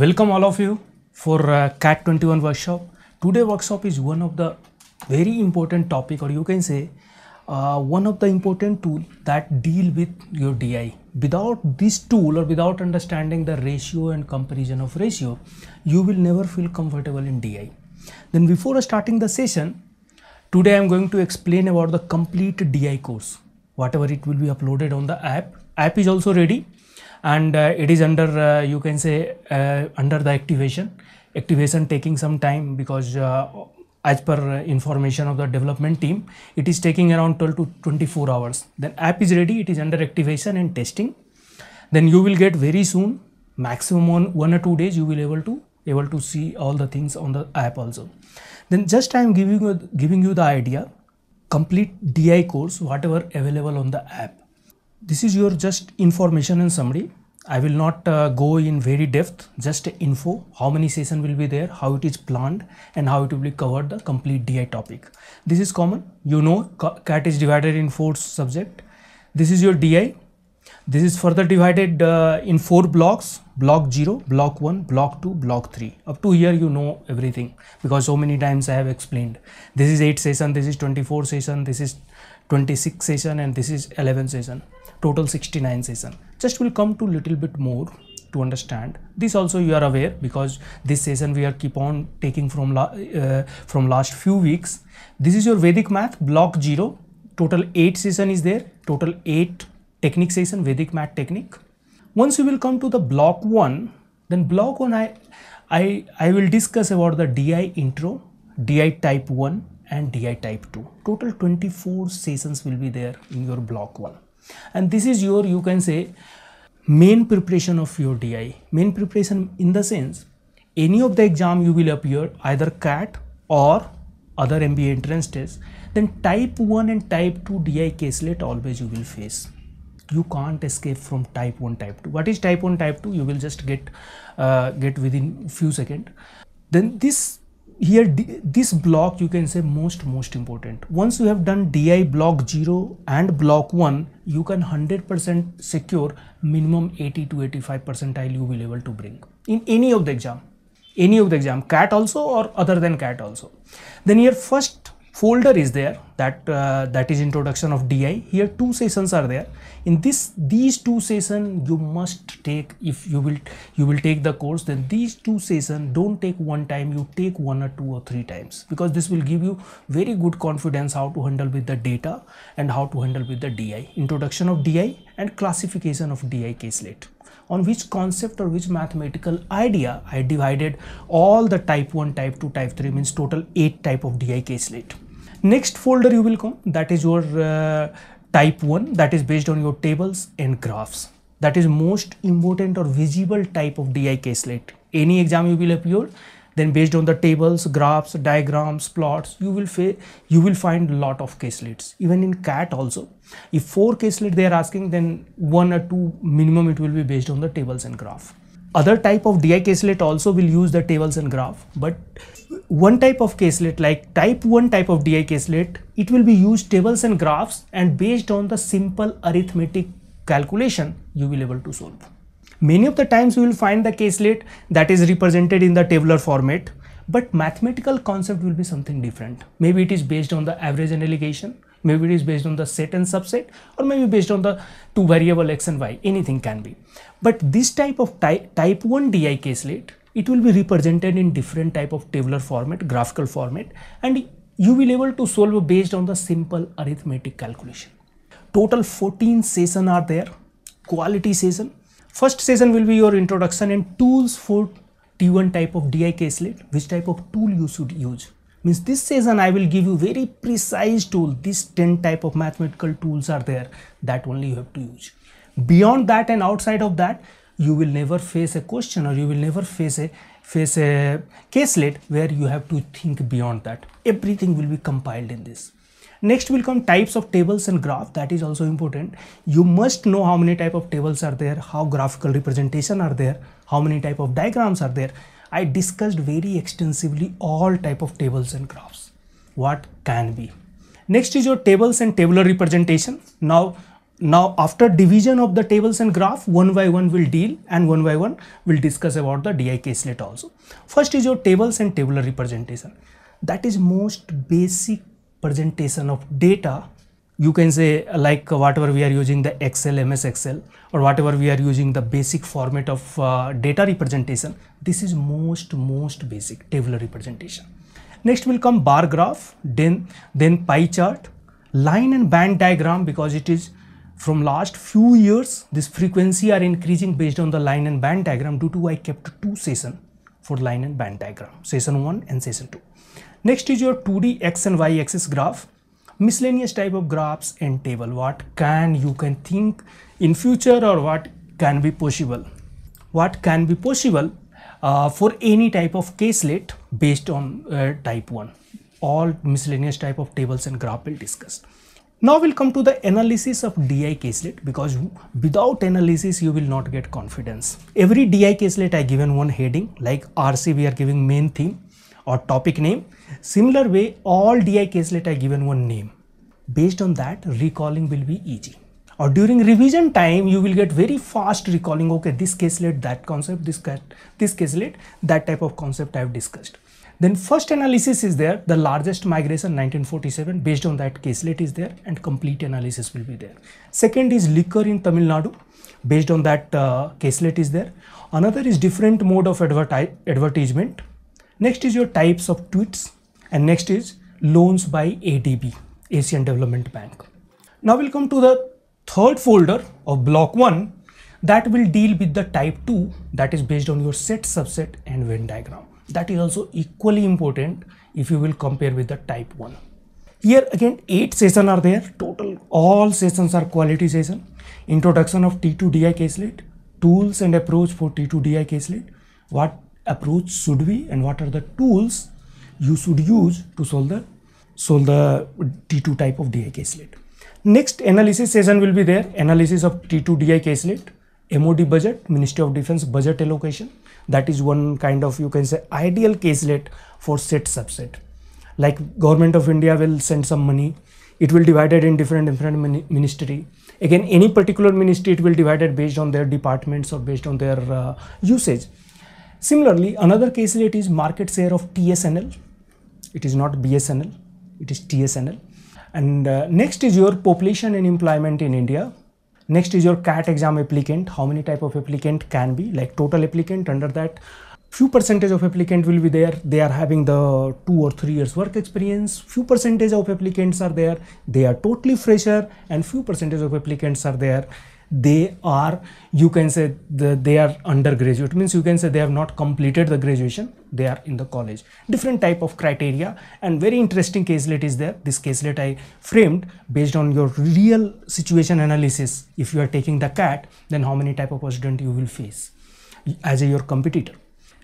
Welcome all of you for uh, CAT 21 workshop. Today workshop is one of the very important topic or you can say uh, one of the important tool that deal with your DI. Without this tool or without understanding the ratio and comparison of ratio, you will never feel comfortable in DI. Then before starting the session, today I'm going to explain about the complete DI course, whatever it will be uploaded on the app. App is also ready and uh, it is under uh, you can say uh, under the activation activation taking some time because as per information of the development team it is taking around 12 to 24 hours then app is ready it is under activation and testing then you will get very soon maximum on one or two days you will able to able to see all the things on the app also then just i am giving you giving you the idea complete di course whatever available on the app this is your just information and summary i will not uh, go in very depth just info how many session will be there how it is planned and how it will be covered the complete di topic this is common you know cat is divided in four subject this is your di this is further divided uh, in four blocks block 0 block 1 block 2 block 3 up to here you know everything because so many times i have explained this is 8 session this is 24 session this is 26 session and this is 11 session total 69 session just will come to little bit more to understand this also you are aware because this session we are keep on taking from la uh, from last few weeks this is your vedic math block 0 total 8 session is there total 8 technique session vedic math technique once you will come to the block 1 then block 1 i i i will discuss about the di intro di type 1 and di type 2 total 24 sessions will be there in your block 1 and this is your you can say main preparation of your di main preparation in the sense any of the exam you will appear either cat or other mba entrance test then type 1 and type 2 di caselet always you will face you can't escape from type 1 type 2 what is type 1 type 2 you will just get uh, get within few second then this here this block you can say most most important once you have done di block 0 and block 1 you can 100% secure minimum 80 to 85 percentile you will able to bring in any of the exam any of the exam cat also or other than cat also then your first folder is there that uh, that is introduction of di here two sessions are there in this these two session you must take if you will you will take the course then these two session don't take one time you take one or two or three times because this will give you very good confidence how to handle with the data and how to handle with the di introduction of di and classification of di caselet on which concept or which mathematical idea I divided all the type 1, type 2, type 3 means total 8 type of DI caselet. Next folder you will come, that is your uh, type 1, that is based on your tables and graphs. That is most important or visible type of DI caselet. slate. Any exam you will appear, then based on the tables, graphs, diagrams, plots, you will you will find lot of caselets. Even in CAT also, if four caselet they are asking, then one or two minimum it will be based on the tables and graph other type of DI caselet also will use the tables and graph but one type of caselet like type 1 type of DI caselet, it will be used tables and graphs and based on the simple arithmetic calculation you will able to solve. Many of the times you will find the caselet that is represented in the tabular format but mathematical concept will be something different. Maybe it is based on the average and allegation, maybe it is based on the set and subset or maybe based on the two variable x and y anything can be. But this type of ty type 1 DI caselet it will be represented in different type of tabular format, graphical format and you will able to solve based on the simple arithmetic calculation. Total 14 session are there, quality session. First session will be your introduction and tools for T1 type of DI caselet, which type of tool you should use. Means this session I will give you very precise tool, these 10 type of mathematical tools are there that only you have to use. Beyond that and outside of that, you will never face a question or you will never face a face a caselet where you have to think beyond that everything will be compiled in this next will come types of tables and graph that is also important you must know how many type of tables are there how graphical representation are there how many type of diagrams are there i discussed very extensively all type of tables and graphs what can be next is your tables and tabular representation now now after division of the tables and graph, one by one we'll deal and one by one we'll discuss about the DI caselet also. First is your tables and tabular representation. That is most basic presentation of data. You can say like uh, whatever we are using the Excel, MS Excel or whatever we are using the basic format of uh, data representation. This is most, most basic tabular representation. Next will come bar graph, then, then pie chart, line and band diagram because it is from last few years, this frequency are increasing based on the line and band diagram due to I kept two session for line and band diagram, session 1 and session 2. Next is your 2D X and Y axis graph miscellaneous type of graphs and table what can you can think in future or what can be possible what can be possible uh, for any type of caselet based on uh, type 1 all miscellaneous type of tables and graph will discuss now we'll come to the analysis of DI caselet because without analysis you will not get confidence. Every DI caselet I given one heading like RC we are giving main theme or topic name. Similar way all DI caselet I given one name. Based on that recalling will be easy. Or during revision time you will get very fast recalling okay this caselet that concept this, this caselet that type of concept I have discussed. Then first analysis is there, the largest migration 1947, based on that caselet is there and complete analysis will be there. Second is liquor in Tamil Nadu, based on that uh, caselet is there. Another is different mode of adverti advertisement. Next is your types of tweets and next is loans by ADB, Asian Development Bank. Now we'll come to the third folder of block 1 that will deal with the type 2 that is based on your set subset and Venn diagram that is also equally important if you will compare with the type 1 here again eight sessions are there total all sessions are quality session introduction of t2di caselet tools and approach for t2di caselet what approach should be and what are the tools you should use to solve the solve the t2 type of di caselet next analysis session will be there analysis of t2 di caselet mod budget ministry of defense budget allocation that is one kind of, you can say, ideal caselet for set subset. Like government of India will send some money. It will divide it in different, different ministry. Again, any particular ministry, it will divide it based on their departments or based on their uh, usage. Similarly, another caselet is market share of TSNL. It is not BSNL, it is TSNL. And uh, next is your population and employment in India Next is your CAT exam applicant. How many type of applicant can be like total applicant under that few percentage of applicant will be there they are having the two or three years work experience few percentage of applicants are there they are totally fresher and few percentage of applicants are there they are you can say the, they are undergraduate means you can say they have not completed the graduation they are in the college different type of criteria and very interesting caselet is there this caselet i framed based on your real situation analysis if you are taking the cat then how many type of student you will face as a, your competitor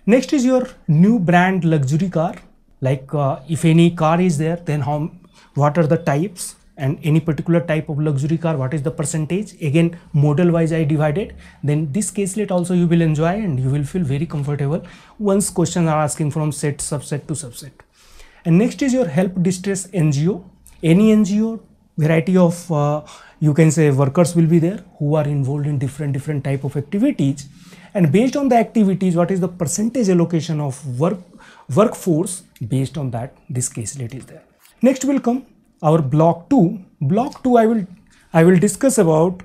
next is your new brand luxury car like uh, if any car is there then how what are the types and any particular type of luxury car what is the percentage again model wise i divided then this caselet also you will enjoy and you will feel very comfortable once questions are asking from set subset to subset and next is your help distress ngo any ngo variety of uh, you can say workers will be there who are involved in different different type of activities and based on the activities what is the percentage allocation of work workforce based on that this caselet is there next will come our block 2. Block 2 I will I will discuss about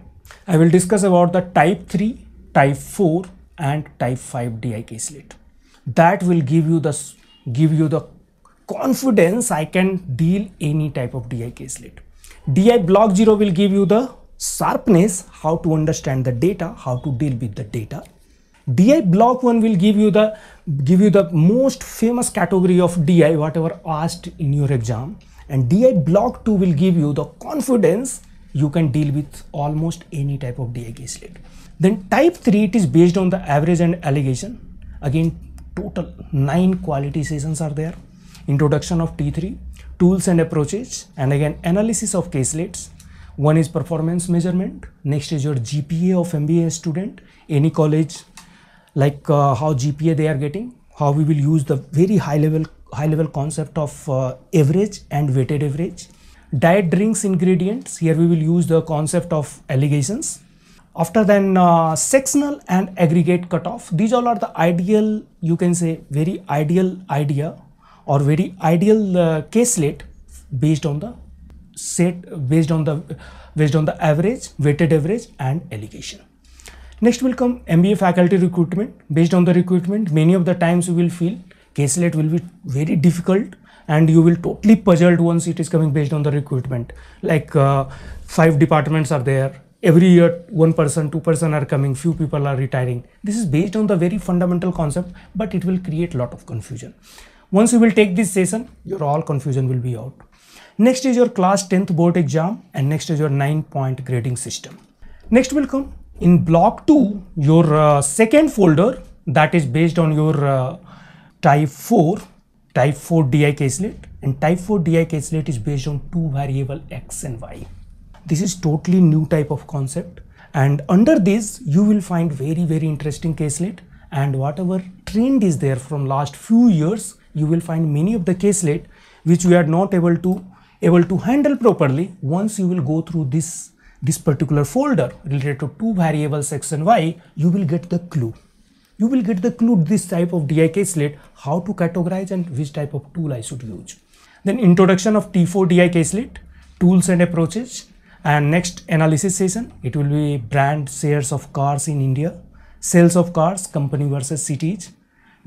I will discuss about the type 3, type 4 and type 5 DI caselet. That will give you the give you the confidence I can deal any type of DI caselet. DI block 0 will give you the sharpness, how to understand the data, how to deal with the data. DI block 1 will give you the give you the most famous category of DI whatever asked in your exam and DI block 2 will give you the confidence you can deal with almost any type of DI case lead. Then type 3 it is based on the average and allegation. Again total 9 quality sessions are there. Introduction of T3, tools and approaches and again analysis of case leads. One is performance measurement, next is your GPA of MBA student, any college like uh, how GPA they are getting, how we will use the very high level high level concept of uh, average and weighted average. Diet drinks ingredients, here we will use the concept of allegations. After then uh, sectional and aggregate cutoff, these all are the ideal, you can say very ideal idea or very ideal uh, case slate based on the set based on the based on the average weighted average and allegation next will come mba faculty recruitment based on the recruitment many of the times you will feel caselet will be very difficult and you will totally puzzled once it is coming based on the recruitment. Like uh, five departments are there. Every year, one person, two person are coming, few people are retiring. This is based on the very fundamental concept, but it will create lot of confusion. Once you will take this session, your all confusion will be out. Next is your class 10th board exam and next is your 9 point grading system. Next will come in block 2 your uh, second folder that is based on your uh, type 4 type 4 di caselet and type 4 di caselet is based on two variable x and y this is totally new type of concept and under this you will find very very interesting caselet and whatever trend is there from last few years you will find many of the caselet which we are not able to able to handle properly once you will go through this this particular folder related to two variables x and y you will get the clue you will get the clue this type of DIK slate, how to categorize and which type of tool I should use. Then introduction of T4 DIK slate, tools and approaches, and next analysis session, it will be brand shares of cars in India, sales of cars, company versus cities,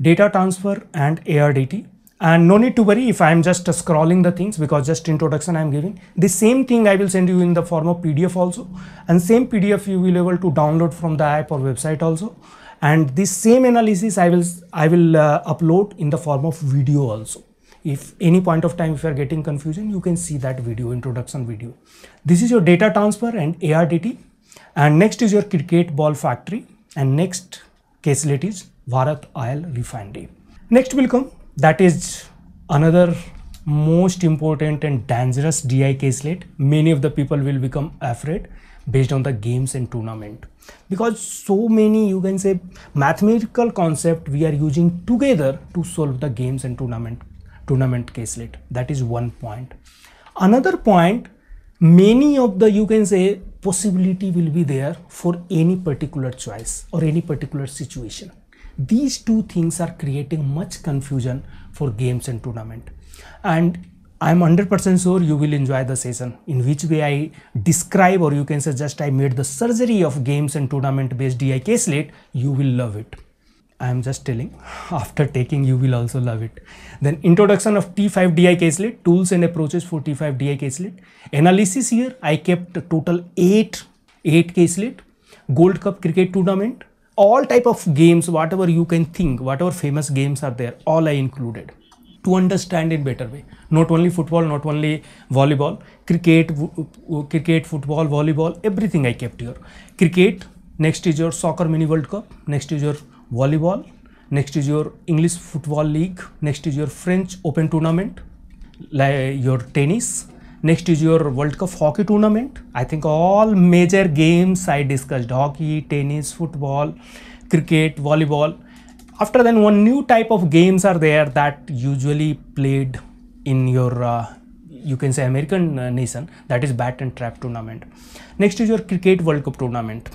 data transfer and ARDT. And no need to worry if I'm just scrolling the things because just introduction I'm giving. The same thing I will send you in the form of PDF also. And same PDF you will be able to download from the app or website also and this same analysis I will I will uh, upload in the form of video also. If any point of time if you are getting confusion, you can see that video, introduction video. This is your data transfer and ARDT. And next is your cricket ball factory. And next caselet is Bharat Oil Refinery. Next will come, that is another most important and dangerous DI caselet. Many of the people will become afraid based on the games and tournament because so many you can say mathematical concept we are using together to solve the games and tournament tournament caselet that is one point another point many of the you can say possibility will be there for any particular choice or any particular situation these two things are creating much confusion for games and tournament and I'm 100% sure you will enjoy the session in which way I describe or you can suggest I made the surgery of games and tournament based DI caselet. You will love it. I'm just telling after taking you will also love it. Then introduction of T5 DI caselet, tools and approaches for T5 DI caselet. Analysis here I kept total 8, 8 caselet, Gold Cup cricket tournament, all type of games whatever you can think, whatever famous games are there all I included. to understand in better way not only football not only volleyball cricket cricket football volleyball everything i kept here cricket next is your soccer mini world cup next is your volleyball next is your english football league next is your french open tournament your tennis next is your world cup hockey tournament i think all major games i discussed hockey tennis football cricket volleyball after then one new type of games are there that usually played in your uh, you can say American uh, nation that is bat and trap tournament. Next is your cricket World Cup tournament.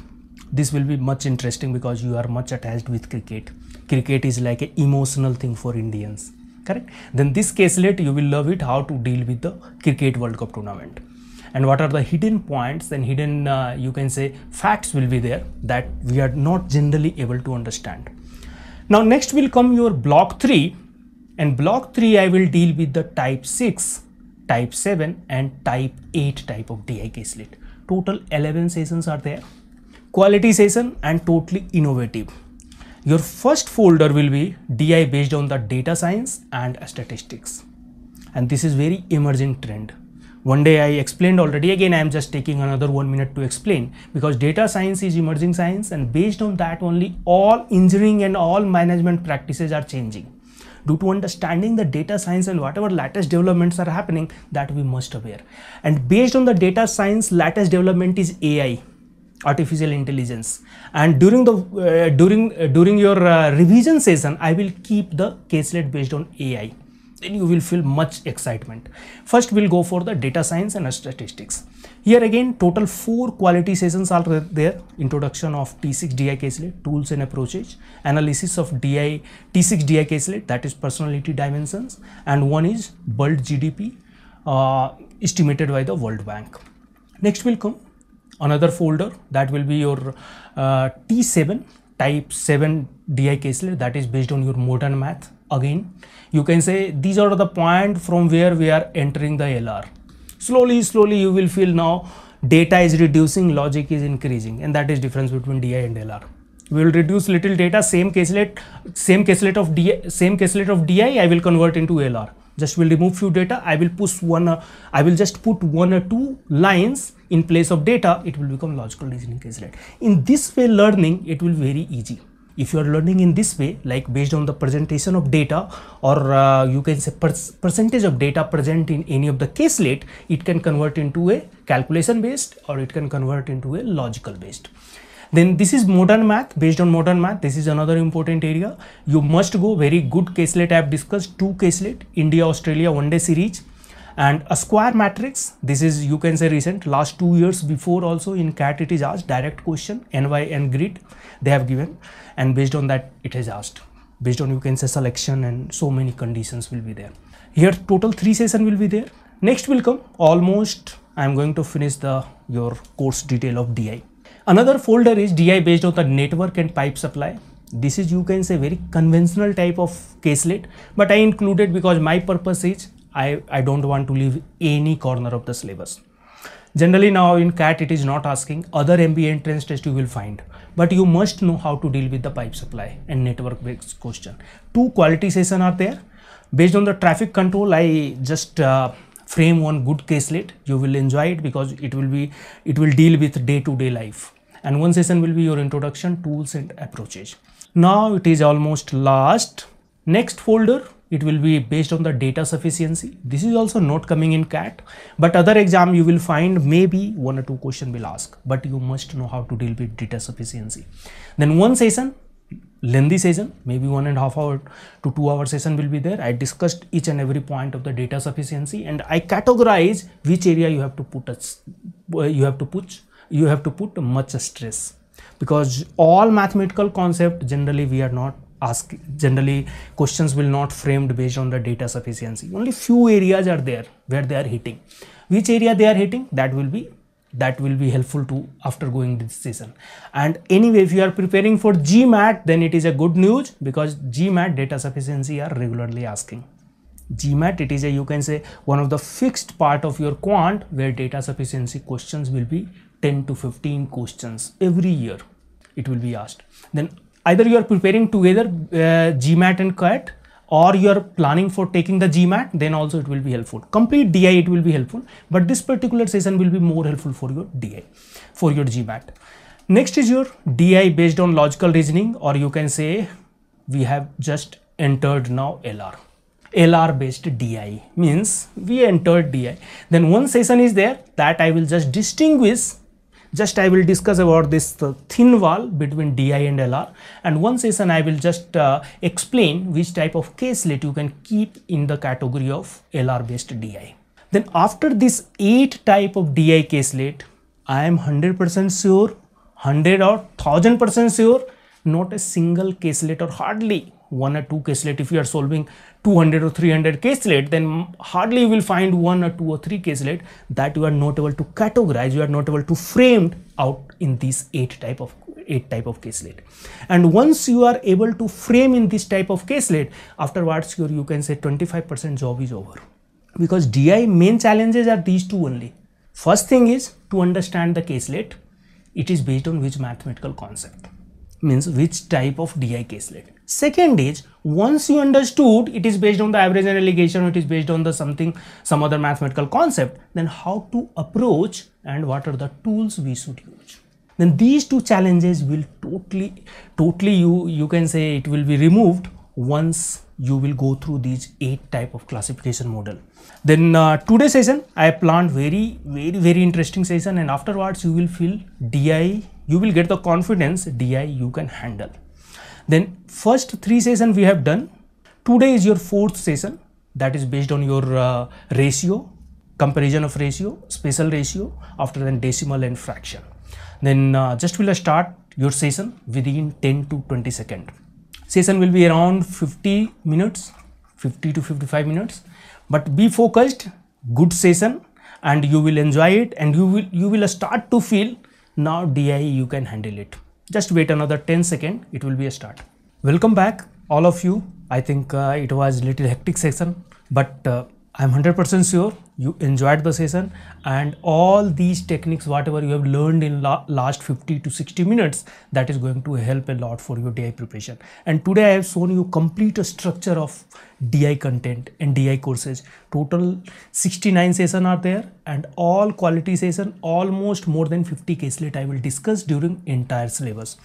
This will be much interesting because you are much attached with cricket. Cricket is like an emotional thing for Indians, correct? Then this caselet you will love it how to deal with the cricket World Cup tournament. And what are the hidden points and hidden uh, you can say facts will be there that we are not generally able to understand now next will come your block 3 and block 3 I will deal with the type 6, type 7 and type 8 type of DIK caselet. Total 11 sessions are there. Quality session and totally innovative. Your first folder will be DI based on the data science and statistics. And this is very emerging trend. One day I explained already, again I am just taking another one minute to explain because data science is emerging science and based on that only all engineering and all management practices are changing. Due to understanding the data science and whatever latest developments are happening that we must aware. And based on the data science latest development is AI artificial intelligence and during the uh, during uh, during your uh, revision session i will keep the caselet based on ai then you will feel much excitement. First, we'll go for the data science and statistics. Here again, total four quality sessions are there. Introduction of T6 DI caselet, tools and approaches, analysis of DI, T6 DI caselet. that is personality dimensions, and one is world GDP uh, estimated by the World Bank. Next will come another folder that will be your uh, T7 type 7 DI caselet. that is based on your modern math again you can say these are the point from where we are entering the LR slowly slowly you will feel now data is reducing logic is increasing and that is difference between DI and LR we will reduce little data same caselet same caselet of DI same caselet of DI I will convert into LR just will remove few data I will push one uh, I will just put one or two lines in place of data it will become logical reasoning caselet in this way learning it will very easy if you are learning in this way like based on the presentation of data or uh, you can say per percentage of data present in any of the caselet it can convert into a calculation based or it can convert into a logical based then this is modern math based on modern math this is another important area you must go very good caselet i have discussed two caselet india australia one day series and a square matrix this is you can say recent last two years before also in cat it is asked direct question ny and grid they have given and based on that it is asked based on you can say selection and so many conditions will be there here total three session will be there next will come almost i am going to finish the your course detail of di another folder is di based on the network and pipe supply this is you can say very conventional type of caselet but i included because my purpose is I, I don't want to leave any corner of the syllabus. Generally now in CAT it is not asking, other MBA entrance test you will find. But you must know how to deal with the pipe supply and network based question. Two quality session are there. Based on the traffic control, I just uh, frame one good caselet. You will enjoy it because it will be, it will deal with day to day life. And one session will be your introduction, tools and approaches. Now it is almost last. Next folder it will be based on the data sufficiency. This is also not coming in CAT, but other exam you will find maybe one or two question will ask, but you must know how to deal with data sufficiency. Then one session, lengthy session, maybe one and a half hour to two hour session will be there. I discussed each and every point of the data sufficiency and I categorize which area you have to put, a, uh, you have to put, you have to put much stress because all mathematical concept generally we are not ask generally questions will not framed based on the data sufficiency only few areas are there where they are hitting which area they are hitting that will be that will be helpful to after going this season and anyway if you are preparing for gmat then it is a good news because gmat data sufficiency are regularly asking gmat it is a you can say one of the fixed part of your quant where data sufficiency questions will be 10 to 15 questions every year it will be asked then either you are preparing together uh, GMAT and CAT or you are planning for taking the GMAT, then also it will be helpful. Complete DI, it will be helpful, but this particular session will be more helpful for your DI, for your GMAT. Next is your DI based on logical reasoning, or you can say we have just entered now LR. LR based DI means we entered DI. Then one session is there that I will just distinguish just I will discuss about this uh, thin wall between DI and LR and one session I will just uh, explain which type of caselet you can keep in the category of LR based DI. Then after this 8 type of DI caselet, I am 100% sure, 100 or 1000% sure, not a single caselet or hardly one or two caselet. If you are solving 200 or 300 caselet, then hardly you will find one or two or three caselet that you are not able to categorize, you are not able to frame out in these eight type of eight type of caselet. And once you are able to frame in this type of caselet, afterwards your you can say 25% job is over. Because DI main challenges are these two only. First thing is to understand the caselet. It is based on which mathematical concept means which type of DI caselet. Second is once you understood it is based on the average and allegation, it is based on the something, some other mathematical concept, then how to approach and what are the tools we should use. Then these two challenges will totally, totally you, you can say it will be removed once you will go through these eight type of classification model then uh, today session i planned very very very interesting session and afterwards you will feel di you will get the confidence DI you can handle. Then first three session we have done. Today is your fourth session that is based on your uh, ratio, comparison of ratio, special ratio, after then decimal and fraction. Then uh, just will start your session within 10 to 20 second. Session will be around 50 minutes, 50 to 55 minutes, but be focused, good session and you will enjoy it and you will you will start to feel now DI you can handle it. Just wait another 10 second, it will be a start. Welcome back all of you. I think uh, it was little hectic session, but uh, I'm 100% sure you enjoyed the session and all these techniques whatever you have learned in la last 50 to 60 minutes that is going to help a lot for your DI preparation and today I have shown you complete structure of DI content and DI courses total 69 session are there and all quality session almost more than 50 caselet I will discuss during entire syllabus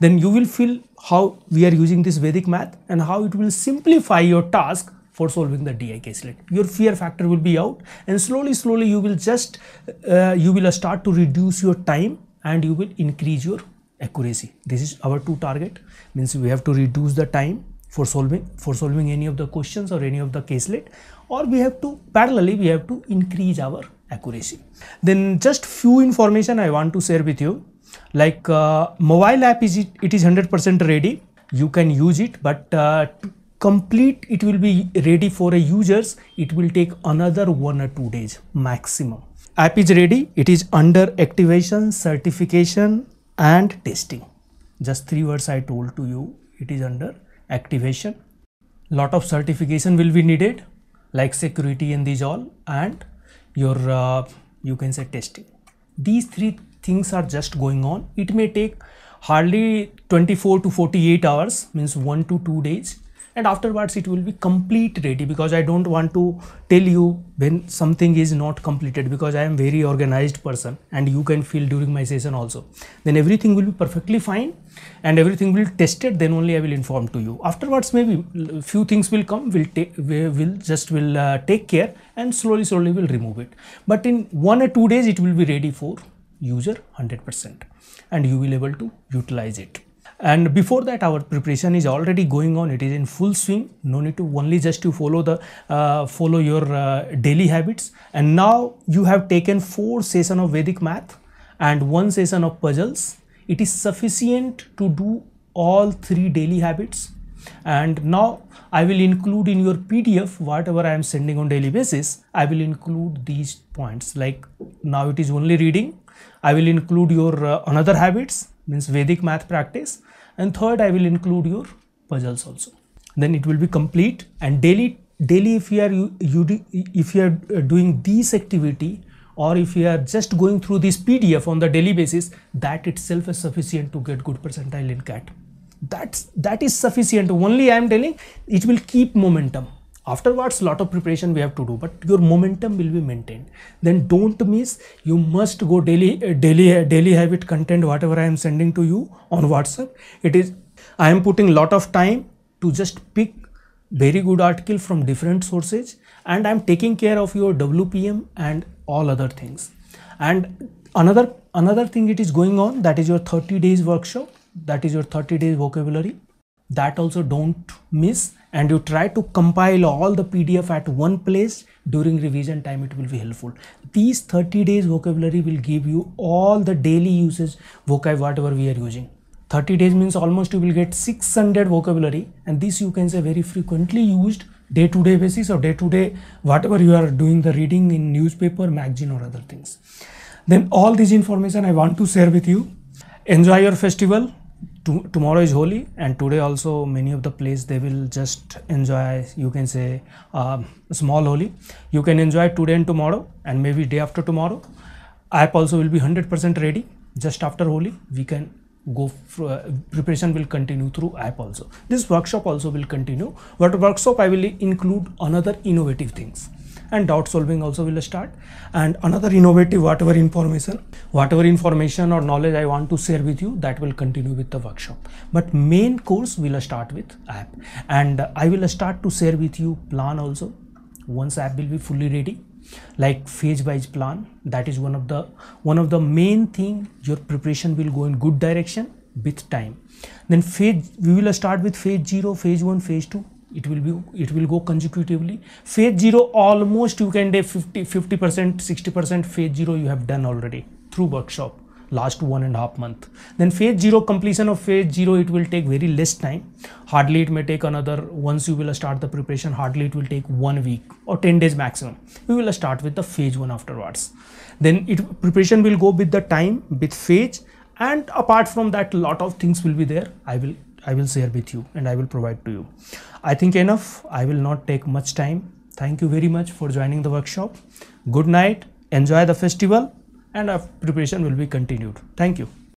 then you will feel how we are using this Vedic math and how it will simplify your task for solving the DI caselet, Your fear factor will be out and slowly, slowly you will just, uh, you will start to reduce your time and you will increase your accuracy. This is our two target means we have to reduce the time for solving for solving any of the questions or any of the caselet or we have to parallelly we have to increase our accuracy then just few information i want to share with you like uh, mobile app is it, it is 100% ready you can use it but uh, complete it will be ready for a users it will take another one or two days maximum app is ready it is under activation certification and testing just three words i told to you it is under activation lot of certification will be needed like security and these all and your uh, you can say testing these three things are just going on it may take hardly 24 to 48 hours means 1 to 2 days and afterwards it will be complete ready because I don't want to tell you when something is not completed because I am very organized person and you can feel during my session also. Then everything will be perfectly fine and everything will tested then only I will inform to you. Afterwards maybe few things will come will take we will just will uh, take care and slowly slowly will remove it. But in one or two days it will be ready for user 100% and you will able to utilize it and before that our preparation is already going on it is in full swing no need to only just to follow the uh, follow your uh, daily habits and now you have taken four session of vedic math and one session of puzzles it is sufficient to do all three daily habits and now I will include in your PDF whatever I am sending on daily basis I will include these points like now it is only reading I will include your uh, another habits means Vedic math practice and third I will include your puzzles also then it will be complete and daily daily if you are you, you if you are uh, doing this activity or if you are just going through this PDF on the daily basis that itself is sufficient to get good percentile in CAT that's that is sufficient only I am telling it will keep momentum afterwards lot of preparation we have to do but your momentum will be maintained then don't miss you must go daily eh, daily eh, daily habit content whatever i am sending to you on whatsapp it is i am putting lot of time to just pick very good article from different sources and i am taking care of your wpm and all other things and another another thing it is going on that is your 30 days workshop that is your 30 days vocabulary that also don't miss and you try to compile all the PDF at one place during revision time, it will be helpful. These 30 days vocabulary will give you all the daily uses vocab whatever we are using. 30 days means almost you will get 600 vocabulary and this you can say very frequently used day to day basis or day to day whatever you are doing the reading in newspaper, magazine or other things. Then all this information I want to share with you. Enjoy your festival to, tomorrow is holy and today also many of the place they will just enjoy you can say uh, small holy you can enjoy today and tomorrow and maybe day after tomorrow app also will be 100% ready just after holy we can go for, uh, preparation will continue through app also this workshop also will continue What workshop i will include another innovative things and doubt solving also will start and another innovative whatever information whatever information or knowledge i want to share with you that will continue with the workshop but main course will start with app and i will start to share with you plan also once app will be fully ready like phase wise plan that is one of the one of the main thing your preparation will go in good direction with time then phase we will start with phase 0 phase 1 phase 2 it will be it will go consecutively phase 0 almost you can do 50 50 percent 60 percent phase 0 you have done already through workshop last one and a half month then phase 0 completion of phase 0 it will take very less time hardly it may take another once you will start the preparation hardly it will take one week or 10 days maximum we will start with the phase 1 afterwards then it preparation will go with the time with phase and apart from that lot of things will be there i will I will share with you and I will provide to you. I think enough. I will not take much time. Thank you very much for joining the workshop. Good night. Enjoy the festival and our preparation will be continued. Thank you.